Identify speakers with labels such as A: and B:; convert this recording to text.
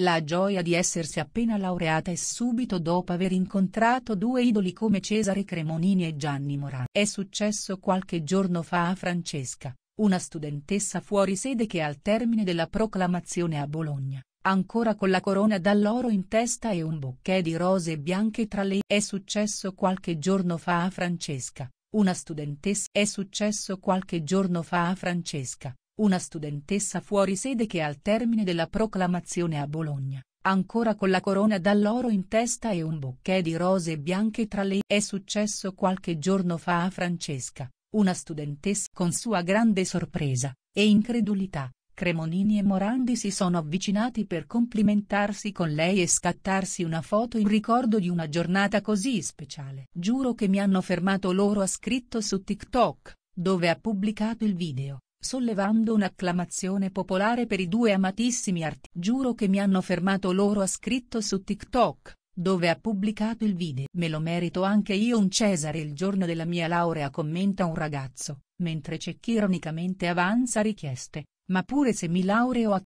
A: La gioia di essersi appena laureata e subito dopo aver incontrato due idoli come Cesare Cremonini e Gianni Morano. È successo qualche giorno fa a Francesca, una studentessa fuori sede che al termine della proclamazione a Bologna, ancora con la corona d'alloro in testa e un bouquet di rose bianche tra le... È successo qualche giorno fa a Francesca, una studentessa... È successo qualche giorno fa a Francesca una studentessa fuori sede che al termine della proclamazione a Bologna, ancora con la corona d'alloro in testa e un bouquet di rose bianche tra le è successo qualche giorno fa a Francesca, una studentessa con sua grande sorpresa, e incredulità, Cremonini e Morandi si sono avvicinati per complimentarsi con lei e scattarsi una foto in ricordo di una giornata così speciale. Giuro che mi hanno fermato loro ha scritto su TikTok, dove ha pubblicato il video sollevando un'acclamazione popolare per i due amatissimi arti. Giuro che mi hanno fermato loro ha scritto su TikTok, dove ha pubblicato il video. Me lo merito anche io un Cesare il giorno della mia laurea commenta un ragazzo, mentre c'è chi ironicamente avanza richieste, ma pure se mi laureo a